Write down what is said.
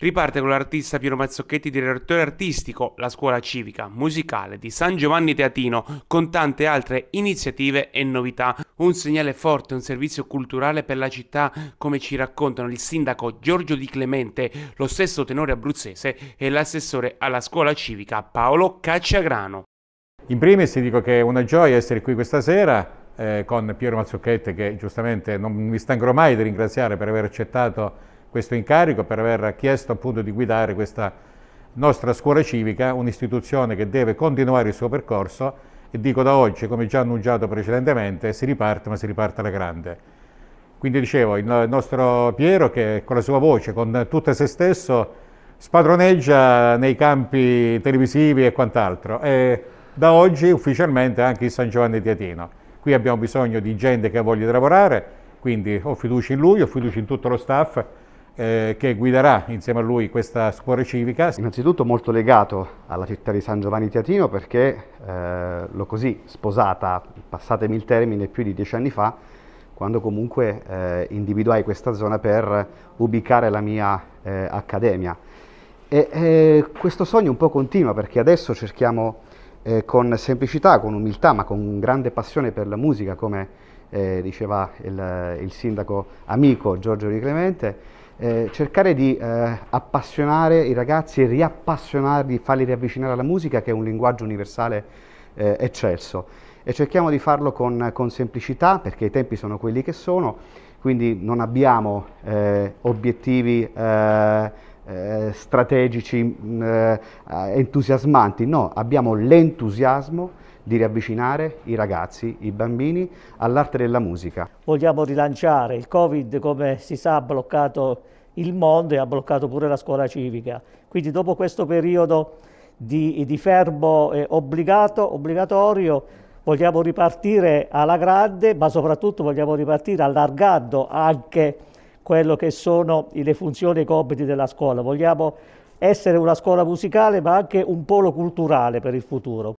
Riparte con l'artista Piero Mazzocchetti, direttore artistico, la scuola civica musicale di San Giovanni Teatino, con tante altre iniziative e novità. Un segnale forte, un servizio culturale per la città, come ci raccontano il sindaco Giorgio Di Clemente, lo stesso tenore abruzzese e l'assessore alla scuola civica Paolo Cacciagrano. In primis dico che è una gioia essere qui questa sera eh, con Piero Mazzocchetti, che giustamente non mi stancherò mai di ringraziare per aver accettato questo incarico, per aver chiesto appunto di guidare questa nostra scuola civica, un'istituzione che deve continuare il suo percorso e dico da oggi, come già annunciato precedentemente, si riparte ma si riparte alla grande. Quindi dicevo, il nostro Piero che con la sua voce, con tutto se stesso, spadroneggia nei campi televisivi e quant'altro. E da oggi ufficialmente anche il San Giovanni di Atino. Qui abbiamo bisogno di gente che ha voglia di lavorare, quindi ho fiducia in lui, ho fiducia in tutto lo staff, eh, che guiderà insieme a lui questa scuola civica. Innanzitutto molto legato alla città di San Giovanni Teatino perché eh, l'ho così sposata, passatemi il termine, più di dieci anni fa, quando comunque eh, individuai questa zona per ubicare la mia eh, accademia. E, questo sogno un po' continua perché adesso cerchiamo eh, con semplicità, con umiltà, ma con grande passione per la musica, come diceva il, il sindaco amico Giorgio Di Clemente, eh, cercare di eh, appassionare i ragazzi e riappassionarli, farli riavvicinare alla musica che è un linguaggio universale eh, eccelso e cerchiamo di farlo con, con, semplicità perché i tempi sono quelli che sono, quindi non abbiamo eh, obiettivi eh, strategici mm, eh, entusiasmanti, no, abbiamo l'entusiasmo di riavvicinare i ragazzi, i bambini all'arte della musica. Vogliamo rilanciare, il Covid come si sa ha bloccato il mondo e ha bloccato pure la scuola civica, quindi dopo questo periodo di, di fermo eh, obbligato, obbligatorio vogliamo ripartire alla grande ma soprattutto vogliamo ripartire allargando anche quello che sono le funzioni e i compiti della scuola. Vogliamo essere una scuola musicale ma anche un polo culturale per il futuro.